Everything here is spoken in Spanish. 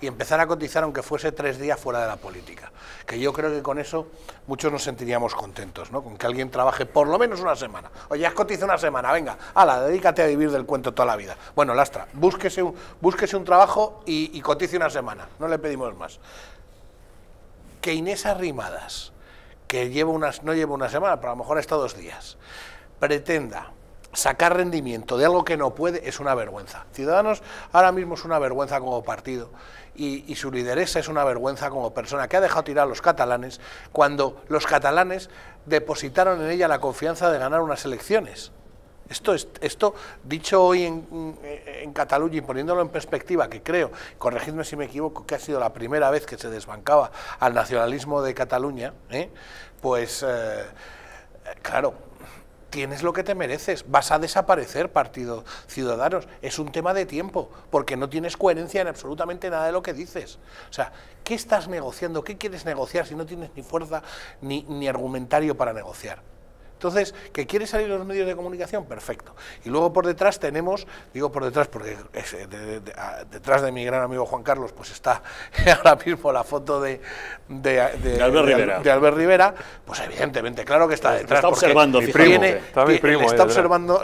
y empezar a cotizar aunque fuese tres días fuera de la política. Que yo creo que con eso muchos nos sentiríamos contentos, ¿no? Con que alguien trabaje por lo menos una semana. Oye, has cotizado una semana, venga, ala, dedícate a vivir del cuento toda la vida. Bueno, lastra, búsquese un, búsquese un trabajo y, cotice una semana, no le pedimos más. Que Inés Arrimadas, que lleva unas, no lleva una semana, pero a lo mejor está dos días, pretenda sacar rendimiento de algo que no puede es una vergüenza. Ciudadanos ahora mismo es una vergüenza como partido y, su lideresa es una vergüenza como persona que ha dejado tirar a los catalanes cuando los catalanes depositaron en ella la confianza de ganar unas elecciones. Esto, esto dicho hoy en, Cataluña y poniéndolo en perspectiva, que creo, corregidme si me equivoco, que ha sido la primera vez que se desbancaba al nacionalismo de Cataluña, ¿eh? pues eh, claro, tienes lo que te mereces, vas a desaparecer partido Ciudadanos, es un tema de tiempo, porque no tienes coherencia en absolutamente nada de lo que dices. O sea, ¿qué estás negociando? ¿Qué quieres negociar si no tienes ni fuerza ni, ni argumentario para negociar? Entonces, ¿que quiere salir los medios de comunicación? Perfecto. Y luego por detrás tenemos, digo por detrás porque eh, ah, detrás de mi gran amigo Juan Carlos, pues está ahora mismo la foto de, Albert Rivera. de, Albert, Rivera. pues evidentemente, claro que está pues detrás. Me está observando, primo. Está observando